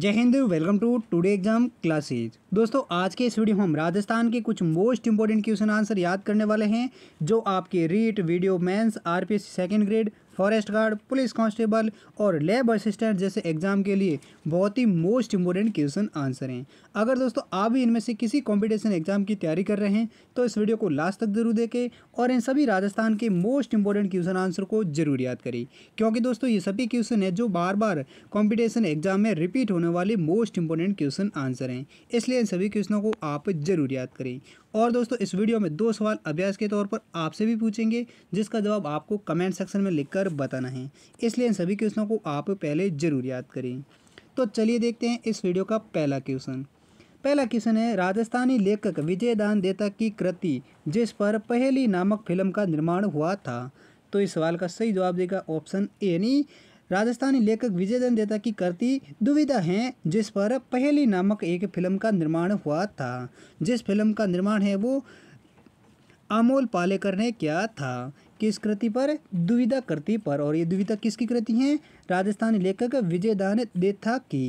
जय हिंद welcome to today exam classes दोस्तों आज के इस वीडियो में हम राजस्थान के कुछ मोस्ट इंपॉर्टेंट क्वेश्चन आंसर याद करने वाले हैं जो आपके REET video mains RPS second grade forest guard police constable और लैब असिस्टेंट जैसे एग्जाम के लिए बहुत ही मोस्ट इंपॉर्टेंट क्वेश्चन आंसर हैं अगर दोस्तों आप भी इनमें से किसी कॉम्पिटिशन एग्जाम की तैयारी कर रहे हैं तो इस वीडियो को लास्ट तक जरूर देखें और इन सभी राजस्थान के मोस्ट इंपॉर्टेंट क्वेश्चन आंसर को जरूर याद करें क्योंकि दोस्तों ये सभी क्वेश्चन है जो बार बार कॉम्पिटिशन एग्जाम में रिपीट होने वाले मोस्ट इंपॉर्टेंट क्वेश्चन आंसर हैं इसलिए इन सभी क्वेश्चनों को आप जरूर याद करें और दोस्तों इस वीडियो में दो सवाल अभ्यास के तौर पर आपसे भी पूछेंगे जिसका जवाब आपको कमेंट सेक्शन में लिखकर बताना है इसलिए इन सभी क्वेश्चनों को आप पहले जरूर याद करें तो चलिए देखते हैं इस वीडियो का पहला क्वेश्चन पहला क्वेश्चन है राजस्थानी लेखक विजय दान देता की कृति जिस पर पहली नामक फिल्म का निर्माण हुआ था तो इस सवाल का सही जवाब देगा ऑप्शन ए यानी राजस्थानी लेखक विजय दान देता की कृति दुविधा है जिस पर पहली नामक एक फिल्म का निर्माण हुआ था जिस फिल्म का निर्माण है वो अमोल पालेकर ने क्या था किस कृति पर दुविधा कृति पर और ये दुविधा किसकी कृति है राजस्थानी लेखक विजयदान देथा की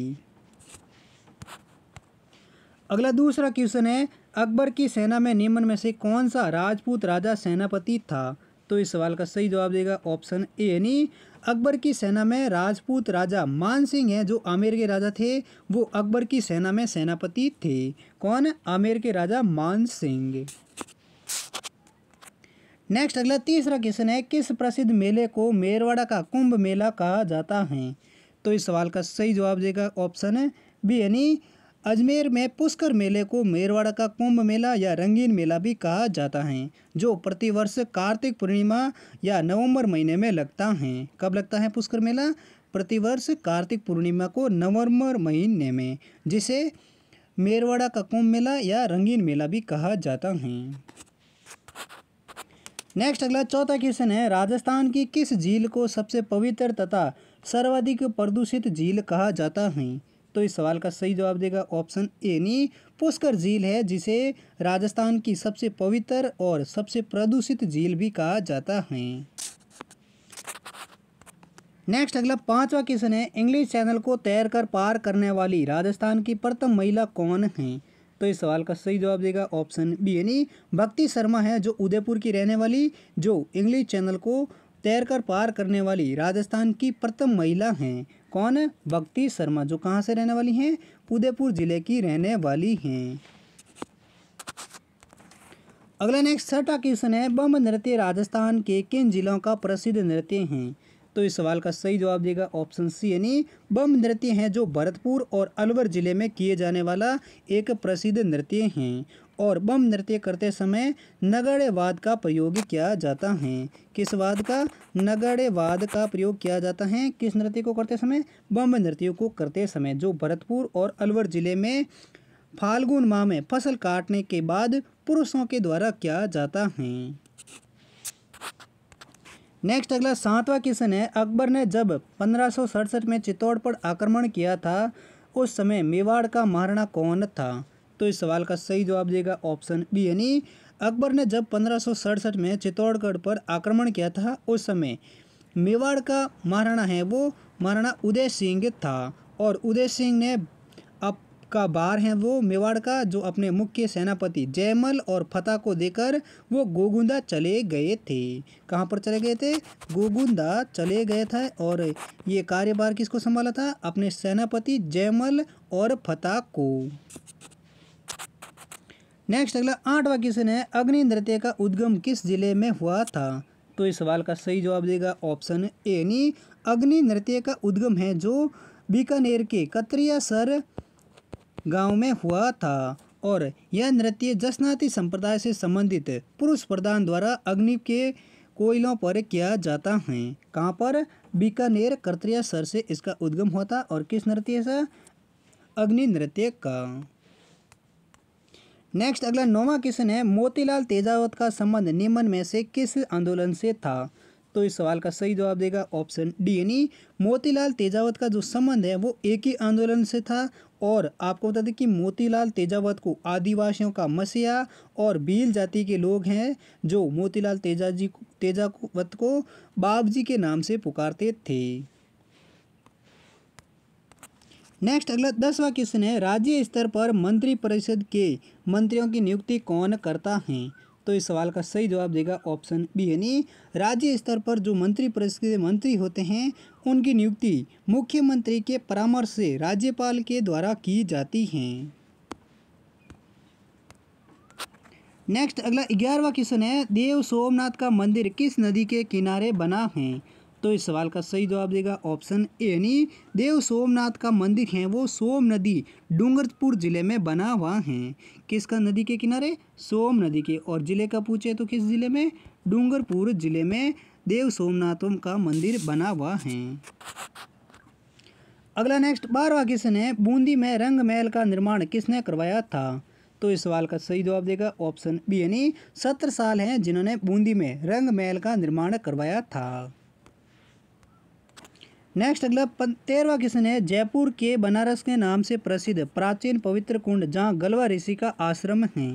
अगला दूसरा क्वेश्चन है अकबर की सेना में निम्न में से कौन सा राजपूत राजा सेनापति था तो इस सवाल का सही जवाब देगा ऑप्शन ए यानी अकबर की सेना में राजपूत राजा मान सिंह हैं जो आमेर के राजा थे वो अकबर की सेना में सेनापति थे कौन आमेर के राजा मान सिंह नेक्स्ट अगला तीसरा क्वेश्चन है किस प्रसिद्ध मेले को मेरवाड़ा का कुंभ मेला कहा जाता है तो इस सवाल का सही जवाब देगा ऑप्शन है बी यानी अजमेर में पुष्कर मेले को मेरवाड़ा का कुंभ मेला या रंगीन मेला भी कहा जाता है जो प्रतिवर्ष कार्तिक पूर्णिमा या नवंबर महीने में लगता है कब लगता है पुष्कर मेला प्रतिवर्ष कार्तिक पूर्णिमा को नवंबर महीने में जिसे मेरवाड़ा का कुंभ मेला या रंगीन मेला भी कहा जाता है नेक्स्ट अगला चौथा क्वेश्चन है राजस्थान की किस झील को सबसे पवित्र तथा सर्वाधिक प्रदूषित झील कहा जाता है तो इस सवाल का सही जवाब देगा ऑप्शन ए नी पुष्कर झील है जिसे राजस्थान की सबसे पवित्र और सबसे प्रदूषित झील भी कहा जाता है नेक्स्ट अगला पांचवा क्वेश्चन है इंग्लिश चैनल को तैरकर पार करने वाली राजस्थान की प्रथम महिला कौन है तो इस सवाल का सही जवाब देगा ऑप्शन बी यानी भक्ति शर्मा है जो उदयपुर की रहने वाली जो इंग्लिश चैनल को तैरकर पार करने वाली राजस्थान की प्रथम महिला हैं कौन है भक्ति शर्मा जो कहाँ से रहने वाली हैं उदयपुर जिले की रहने वाली हैं अगला नेक्स्ट छठा क्वेश्चन है बम नृत्य राजस्थान के किन जिलों का प्रसिद्ध नृत्य हैं तो इस सवाल का सही जवाब देगा ऑप्शन सी यानी बम नृत्य हैं जो भरतपुर और अलवर ज़िले में किए जाने वाला एक प्रसिद्ध नृत्य हैं और बम नृत्य करते समय नगण्यवाद का प्रयोग किया जाता है किस वाद का नगण्यवाद का प्रयोग किया जाता है किस नृत्य को करते समय बम नृत्यों को करते समय जो भरतपुर और अलवर ज़िले में फाल्गुन माह में फसल काटने के बाद पुरुषों के द्वारा किया जाता है नेक्स्ट अगला सातवां क्वेश्चन है अकबर ने जब पंद्रह में चित्तौड़ पर आक्रमण किया था उस समय मेवाड़ का महाराणा कौन था तो इस सवाल का सही जवाब देगा ऑप्शन बी यानी अकबर ने जब पंद्रह में चित्तौड़गढ़ पर आक्रमण किया था उस समय मेवाड़ का महाराणा है वो महाराणा उदय सिंह था और उदय सिंह ने का बार हैं वो मेवाड़ का जो अपने मुख्य सेनापति जयमल और फतेह को देकर वो गोगुंदा चले गए थे कहाँ पर चले गए थे गोगुंदा चले गए थे और ये कार्यभार किसको संभाला था अपने सेनापति जयमल और फतेह को नेक्स्ट अगला आठवा क्वेश्चन है अग्नि नृत्य का उद्गम किस जिले में हुआ था तो इस सवाल का सही जवाब देगा ऑप्शन ए यानी अग्नि नृत्य का उद्गम है जो बीकानेर के कतरिया सर गांव में हुआ था और यह नृत्य जसनाती संप्रदाय से संबंधित पुरुष प्रधान द्वारा अग्नि के कोयलों पर किया जाता है कहाँ पर बीकानेर करतरिया सर से इसका उद्गम होता और किस नृत्य से अग्नि नृत्य का नेक्स्ट अगला नौवा क्वेश्चन है मोतीलाल तेजावत का संबंध निम्न में से किस आंदोलन से था तो इस सवाल का सही जवाब देगा ऑप्शन डी यानी मोतीलाल तेजावत का जो संबंध है वो एक ही आंदोलन से था और आपको बता दें कि मोतीलाल तेजावत को आदिवासियों का मसीहा और बील जाति के लोग हैं जो मोतीलाल तेजा जी तेजावत को बाब जी के नाम से पुकारते थे नेक्स्ट अगला दसवा क्वेश्चन है राज्य स्तर पर मंत्री परिषद के मंत्रियों की नियुक्ति कौन करता है तो इस सवाल का सही जवाब देगा ऑप्शन बी यानी राज्य स्तर पर जो मंत्री परिषद के मंत्री होते हैं उनकी नियुक्ति मुख्यमंत्री के परामर्श से राज्यपाल के द्वारा की जाती हैं नेक्स्ट अगला ग्यारहवा क्वेश्चन है देव सोमनाथ का मंदिर किस नदी के किनारे बना है तो इस सवाल का सही जवाब देगा ऑप्शन ए यानी देव सोमनाथ का मंदिर है वो सोम नदी डूंगरपुर जिले में बना हुआ है किसका नदी के किनारे सोम नदी के और जिले का पूछे तो किस जिले में डूंगरपुर जिले में देव सोमनाथों का मंदिर बना हुआ है अगला नेक्स्ट बारहवा क्वेश्चन है बूंदी में रंग महल का निर्माण किसने करवाया था तो इस सवाल का सही जवाब देगा ऑप्शन बी यानी सत्र साल हैं जिन्होंने बूंदी में रंग महल का निर्माण करवाया था नेक्स्ट अगला तेरहवा क्वेश्चन है जयपुर के बनारस के नाम से प्रसिद्ध प्राचीन पवित्र कुंड जहाँ गलवा ऋषि का आश्रम है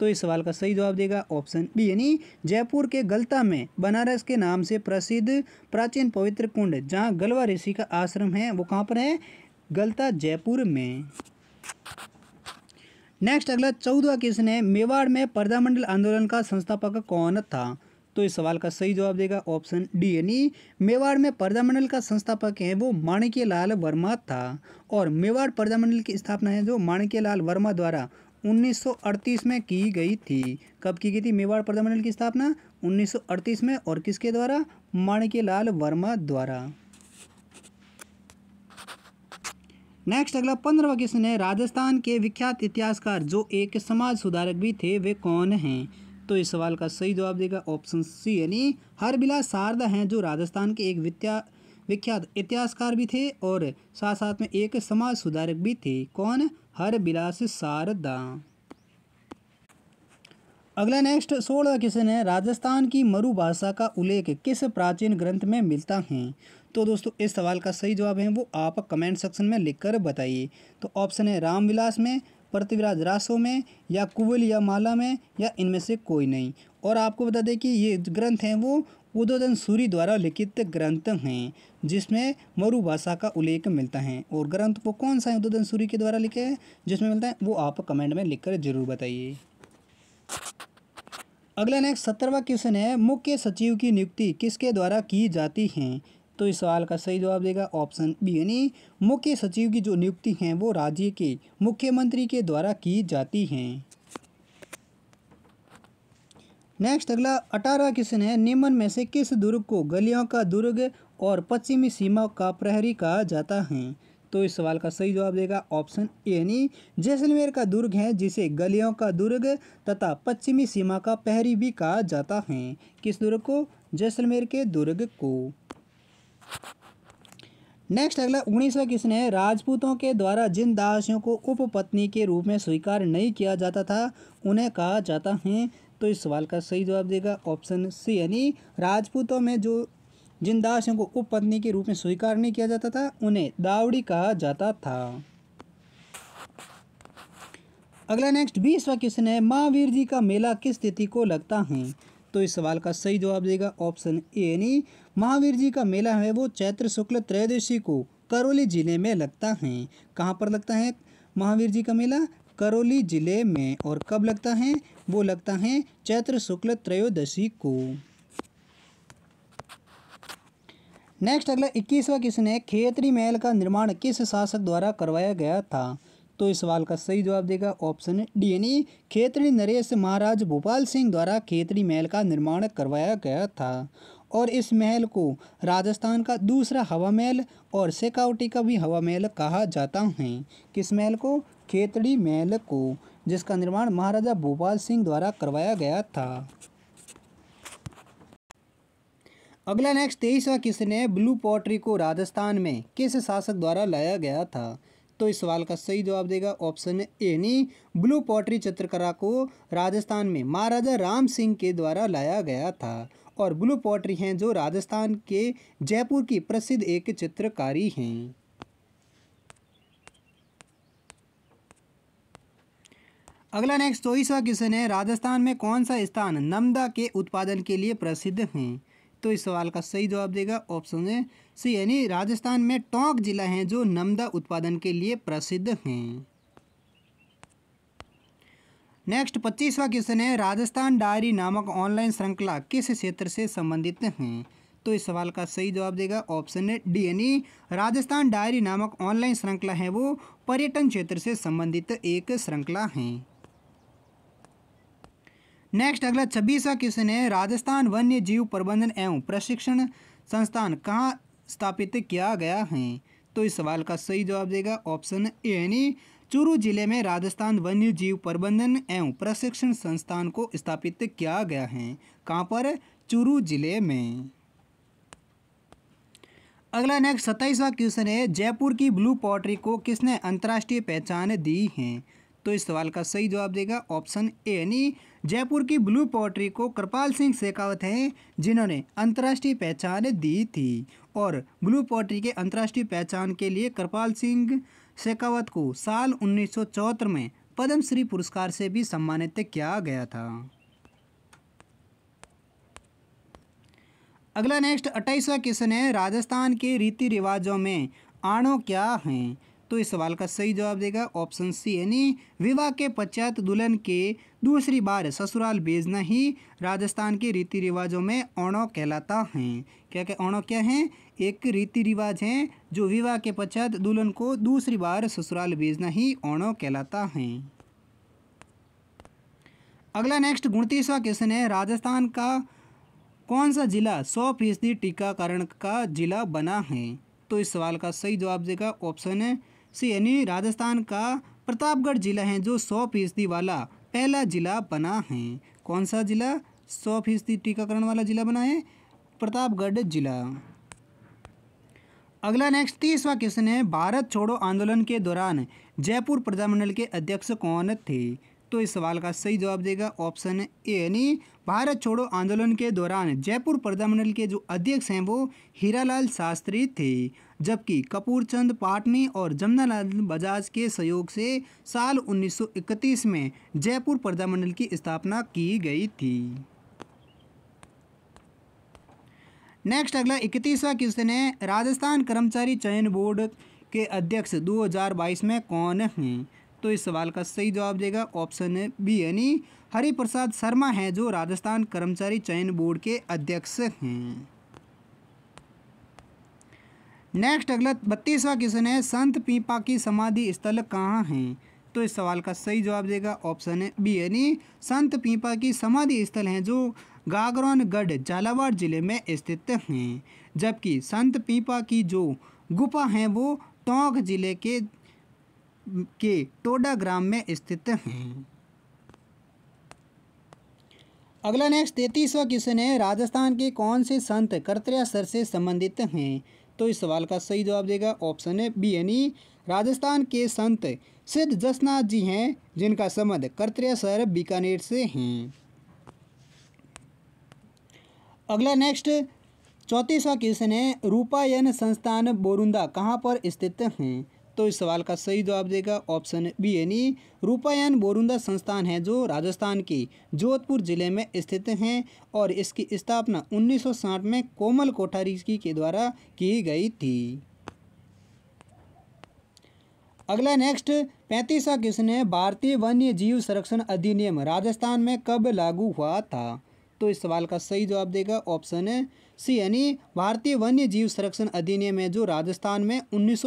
तो इस सवाल का सही जवाब देगा ऑप्शन बी यानी जयपुर के गलता में बनारस के नाम से प्रसिद्ध प्राचीन पवित्र कुंड जहाँ गलवा ऋषि का आश्रम है वो कहाँ पर है गलता जयपुर में नेक्स्ट अगला चौदह क्वेश्चन है मेवाड़ में प्रधानमंडल आंदोलन का संस्थापक कौन था तो इस सवाल का सही जवाब देगा ऑप्शन डी यानी मेवाड़ में प्रधानमंडल का संस्थापक है वो माणिक्य लाल वर्मा था और मेवाड़ प्रधानमंडल की स्थापना है जो माणिक्य लाल वर्मा द्वारा 1938 में की गई थी कब की गई थी मेवाड़ प्रधानमंडल की स्थापना 1938 में और किसके द्वारा माणिक्यलाल वर्मा द्वारा नेक्स्ट अगला पंद्रहवा क्वेश्चन है राजस्थान के विख्यात इतिहासकार जो एक समाज सुधारक भी थे वे कौन हैं तो इस सवाल का सही जवाब देगा ऑप्शन सी यानी हरबिला शारदा हैं जो राजस्थान के एक विद्या विख्यात इतिहासकार भी थे और साथ साथ में एक समाज सुधारक भी थे कौन हर बिलास सारदा अगला नेक्स्ट सोलह क्वेश्चन है राजस्थान की मरु भाषा का उल्लेख किस प्राचीन ग्रंथ में मिलता है तो दोस्तों इस सवाल का सही जवाब है वो आप कमेंट सेक्शन में लिखकर बताइए तो ऑप्शन है रामविलास में पृथ्वीराज रासो में या कुवल या माला में या इनमें से कोई नहीं और आपको बता दें कि ये ग्रंथ हैं वो उदोधन सूरी द्वारा लिखित ग्रंथ हैं जिसमें मरु भाषा का उल्लेख मिलता है और ग्रंथ वो कौन सा है उदोधन सूरी के द्वारा लिखे हैं जिसमें मिलता है वो आप कमेंट में लिखकर जरूर बताइए अगला नेक्स्ट सत्तरवा क्वेश्चन है मुख्य सचिव की नियुक्ति किसके द्वारा की जाती है तो इस सवाल का सही जवाब देगा ऑप्शन बी यानी मुख्य सचिव की जो नियुक्ति हैं वो राज्य के मुख्यमंत्री के द्वारा की जाती हैं नेक्स्ट अगला अठारह क्वेश्चन है निम्न में से किस दुर्ग को गलियों का दुर्ग और पश्चिमी सीमा का प्रहरी कहा जाता है तो इस सवाल का सही जवाब देगा ऑप्शन ए यानी जैसलमेर का दुर्ग है जिसे गलियों का दुर्ग तथा पश्चिमी सीमा का प्रहरी भी कहा जाता है किस दुर्ग को जैसलमेर के दुर्ग को नेक्स्ट अगला उन्नीसवा क्वेश्चन है राजपूतों के द्वारा जिन दासियों को उपपत्नी के रूप में स्वीकार नहीं किया जाता था उन्हें कहा जाता है तो इस सवाल का सही जवाब देगा ऑप्शन सी यानी राजपूतों में जो जिन दासियों को उपपत्नी के रूप में स्वीकार नहीं किया जाता था उन्हें दावड़ी कहा जाता था अगला नेक्स्ट बीसवा क्वेश्चन है महावीर जी का मेला किस तिथि को लगता है तो इस सवाल का सही जवाब देगा ऑप्शन ए यानी महावीर जी का मेला है वो चैत्र शुक्ल त्रयोदशी को करौली जिले में लगता है कहाँ पर लगता है महावीर जी का मेला करौली ज़िले में और कब लगता है वो लगता है चैत्र शुक्ल त्रयोदशी को नेक्स्ट अगला इक्कीसवा क्वेश्चन है खेतरी महल का निर्माण किस शासक द्वारा करवाया गया था तो इस सवाल का सही जवाब देगा ऑप्शन डी यानी खेतरी नरेश महाराज भोपाल सिंह द्वारा खेतरी महल का निर्माण करवाया गया था और इस महल को राजस्थान का दूसरा हवा महल और सेकाउटी का भी हवा महल कहा जाता है किस महल को खेतड़ी महल को जिसका निर्माण महाराजा भोपाल सिंह द्वारा करवाया गया था अगला नेक्स्ट तेईसवा किसने ब्लू पॉटरी को राजस्थान में किस शासक द्वारा लाया गया था तो इस सवाल का सही जवाब देगा ऑप्शन ए नहीं ब्लू पॉटरी चित्रकला को राजस्थान में महाराजा राम सिंह के द्वारा लाया गया था और ब्लू पॉटरी हैं जो राजस्थान के जयपुर की प्रसिद्ध एक चित्रकारी हैं अगला नेक्स्ट चौबीसवा क्वेश्चन है राजस्थान में कौन सा स्थान नमदा के उत्पादन के लिए प्रसिद्ध हैं तो इस सवाल का सही जवाब देगा ऑप्शन है सी यानी राजस्थान में टोंक जिला हैं जो नमदा उत्पादन के लिए प्रसिद्ध हैं नेक्स्ट पच्चीसवा क्वेश्चन है राजस्थान डायरी नामक ऑनलाइन श्रृंखला किस क्षेत्र से संबंधित हैं तो इस सवाल का सही जवाब देगा ऑप्शन है डी यानी राजस्थान डायरी नामक ऑनलाइन श्रृंखला है वो पर्यटन क्षेत्र से संबंधित एक श्रृंखला है नेक्स्ट अगला छब्बीसवा क्वेश्चन है राजस्थान वन्य जीव प्रबंधन एवं प्रशिक्षण संस्थान कहाँ स्थापित किया गया है तो इस सवाल का सही जवाब देगा ऑप्शन ए यानी चूरू जिले में राजस्थान वन्य जीव प्रबंधन एवं प्रशिक्षण संस्थान को स्थापित किया गया है कहाँ पर चूरू जिले में अगला नेक्स्ट सत्ताईसवा क्वेश्चन है जयपुर की ब्लू पॉटरी को किसने अंतर्राष्ट्रीय पहचान दी है तो इस सवाल का सही जवाब देगा ऑप्शन ए यानी जयपुर की ब्लू पोट्री को कृपाल सिंह शेखावत हैं जिन्होंने अंतर्राष्ट्रीय पहचान दी थी और ब्लू पोट्री के अंतर्राष्ट्रीय पहचान के लिए कृपाल सिंह शेखावत को साल उन्नीस में पद्मश्री पुरस्कार से भी सम्मानित किया गया था अगला नेक्स्ट अट्ठाईसवा क्वेश्चन है राजस्थान के रीति रिवाजों में आणों क्या हैं तो इस सवाल का सही जवाब देगा ऑप्शन सी यानी विवाह के पश्चात दुल्हन के दूसरी बार ससुराल भेजना ही राजस्थान के रीति रिवाजों में ओणो कहलाता है क्या क्या ओणो क्या है एक रीति रिवाज है जो विवाह के पश्चात दुल्हन को दूसरी बार ससुराल भेजना ही ओणो कहलाता है अगला नेक्स्ट उनतीसवा क्वेश्चन है राजस्थान का कौन सा जिला सौ फीसदी टीकाकरण का जिला बना है तो इस सवाल का सही जवाब देगा ऑप्शन से यानी राजस्थान का प्रतापगढ़ जिला है जो सौ फीसदी वाला पहला जिला बना है कौन सा जिला सौ फीसदी टीकाकरण वाला जिला बना है प्रतापगढ़ जिला अगला नेक्स्ट तीसवा क्वेश्चन है भारत छोड़ो आंदोलन के दौरान जयपुर प्रजामंडल के अध्यक्ष कौन थे तो इस सवाल का सही जवाब देगा ऑप्शन ए यानी भारत छोड़ो आंदोलन के दौरान जयपुर प्रजामंडल के जो अध्यक्ष हैं वो हीरालाल शास्त्री थे जबकि कपूरचंद पाटनी और जमनालाल बजाज के सहयोग से साल 1931 में जयपुर प्रजामंडल की स्थापना की गई थी नेक्स्ट अगला इकतीसवा क्वेश्चन है राजस्थान कर्मचारी चयन बोर्ड के अध्यक्ष 2022 में कौन हैं तो इस सवाल का सही जवाब देगा ऑप्शन बी यानी हरिप्रसाद शर्मा हैं जो राजस्थान कर्मचारी चयन बोर्ड के अध्यक्ष हैं नेक्स्ट अगला बत्तीसवा क्वेश्चन है संत पीपा की समाधि स्थल कहाँ हैं तो इस सवाल का सही जवाब देगा ऑप्शन है बी यानी संत पीपा की समाधि स्थल हैं जो गागरौनगढ़ झालावाड़ जिले में स्थित हैं जबकि संत पीपा की जो गुफा हैं वो टोंक जिले के के टोडा ग्राम में स्थित हैं अगला नेक्स्ट तैतीसवा क्वेश्चन है राजस्थान के कौन से संत सर से संबंधित हैं तो इस सवाल का सही जवाब देगा ऑप्शन है बी यानी राजस्थान के संत सिद्ध जसनाथ जी हैं जिनका संबंध कर्तरिया शहर बीकानेर से हैं अगला नेक्स्ट चौंतीसवा क्वेश्चन है रूपायन संस्थान बोरुंदा कहाँ पर स्थित हैं तो इस सवाल का सही जवाब देगा ऑप्शन बी यानी रूपायन बोरुंदा संस्थान है जो राजस्थान के जोधपुर जिले में स्थित हैं और इसकी स्थापना 1960 में कोमल कोठारी के द्वारा की गई थी अगला नेक्स्ट क्वेश्चन है भारतीय वन्य जीव संरक्षण अधिनियम राजस्थान में कब लागू हुआ था तो इस सवाल का सही जवाब देगा ऑप्शन है सी यानी भारतीय वन्य जीव संरक्षण अधिनियम है जो राजस्थान में उन्नीस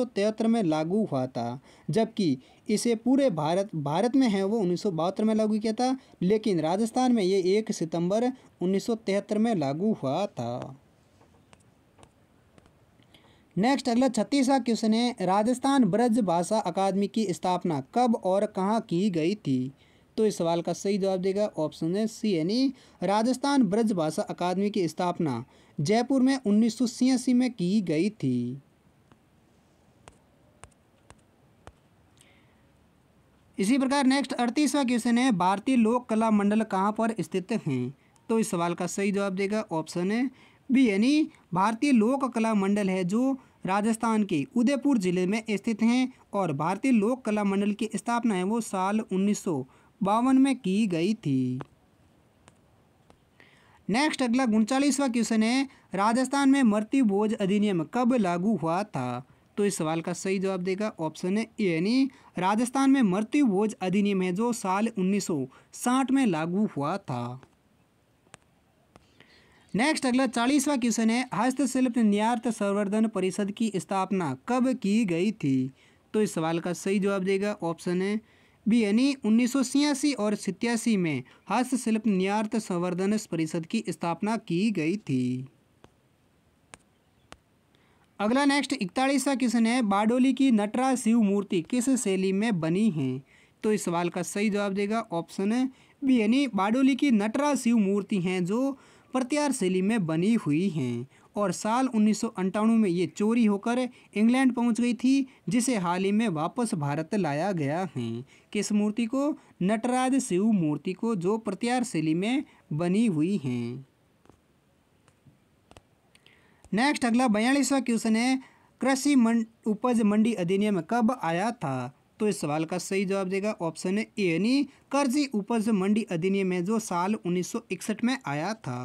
में लागू हुआ था जबकि इसे पूरे भारत भारत में है वो उन्नीस में लागू किया था लेकिन राजस्थान में ये एक सितंबर उन्नीस में लागू हुआ था नेक्स्ट अगला छत्तीसवा क्वेश्चन है राजस्थान ब्रज भाषा अकादमी की स्थापना कब और कहाँ की गई थी तो इस सवाल का सही जवाब देगा ऑप्शन है सी यानी राजस्थान ब्रज भाषा अकादमी की स्थापना जयपुर में उन्नीस में की गई थी इसी प्रकार नेक्स्ट अड़तीसवा क्वेश्चन है भारतीय लोक कला मंडल कहाँ पर स्थित हैं तो इस सवाल का सही जवाब देगा ऑप्शन है बी यानी भारतीय लोक कला मंडल है जो राजस्थान के उदयपुर जिले में स्थित हैं और भारतीय लोक कला मंडल की स्थापना है वो साल उन्नीस बावन में की गई थी नेक्स्ट अगला उनचालीसवा क्वेश्चन है राजस्थान में मृत्यु भोज अधिनियम कब लागू हुआ था तो इस सवाल का सही जवाब देगा ऑप्शन है यानी राजस्थान में मृत्यु भोज अधिनियम है जो साल 1960 में लागू हुआ था नेक्स्ट अगला चालीसवा क्वेश्चन है हस्तशिल्प न्यार्थ संवर्धन परिषद की स्थापना कब की गई थी तो इस सवाल का सही जवाब देगा ऑप्शन है भी यानी उन्नीस और सितयासी में हस्तशिल्प न्यार्थ संवर्धन परिषद की स्थापना की गई थी अगला नेक्स्ट इकतालीसवा क्वेश्चन है बाडोली की नटरा शिव मूर्ति किस शैली में बनी है तो इस सवाल का सही जवाब देगा ऑप्शन बी यानी बाडोली की नटरा शिव मूर्ति हैं जो प्रत्यार शैली में बनी हुई हैं और साल उन्नीस में ये चोरी होकर इंग्लैंड पहुंच गई थी जिसे हाल ही में वापस भारत लाया गया है किस मूर्ति को नटराज शिव मूर्ति को जो प्रत्यार शैली में बनी हुई हैं नेक्स्ट अगला बयालीसवा क्वेश्चन है कृषि मं, उपज मंडी अधिनियम कब आया था तो इस सवाल का सही जवाब देगा ऑप्शन ए यानी कर्जी उपज मंडी अधिनियम है जो साल 1961 में आया था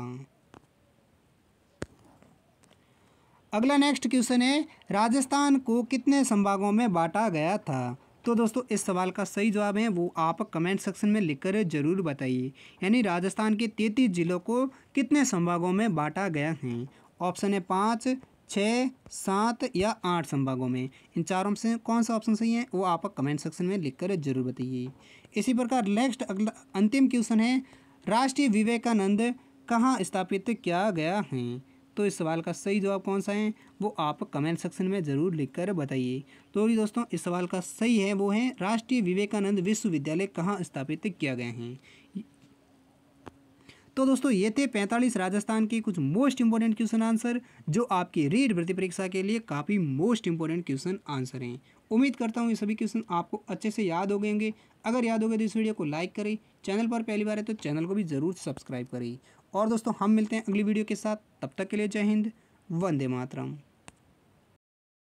अगला नेक्स्ट क्वेश्चन है राजस्थान को कितने संभागों में बांटा गया था तो दोस्तों इस सवाल का सही जवाब है वो आप कमेंट सेक्शन में लिखकर जरूर बताइए यानी राजस्थान के तैतीस जिलों को कितने संभागों में बांटा गया है ऑप्शन है पाँच छः सात या आठ संभागों में इन चारों से कौन सा ऑप्शन सही है वो आप कमेंट सेक्शन में लिखकर जरूर बताइए इसी प्रकार नेक्स्ट अगला अंतिम क्वेश्चन है राष्ट्रीय विवेकानंद कहाँ स्थापित किया गया है तो इस सवाल का सही जवाब कौन सा है वो आप कमेंट सेक्शन में ज़रूर लिखकर बताइए तो दोस्तों इस सवाल का सही है वो है राष्ट्रीय विवेकानंद विश्वविद्यालय कहाँ स्थापित किया गया है तो दोस्तों ये थे 45 राजस्थान के कुछ मोस्ट इंपॉर्टेंट क्वेश्चन आंसर जो आपकी रीड भर्ती परीक्षा के लिए काफ़ी मोस्ट इंपॉर्टेंट क्वेश्चन आंसर हैं उम्मीद करता हूँ ये सभी क्वेश्चन आपको अच्छे से याद हो गएंगे अगर याद हो गए तो इस वीडियो को लाइक करें चैनल पर पहली बार है तो चैनल को भी ज़रूर सब्सक्राइब करें और दोस्तों हम मिलते हैं अगली वीडियो के साथ तब तक के लिए जय हिंद वंदे मातरम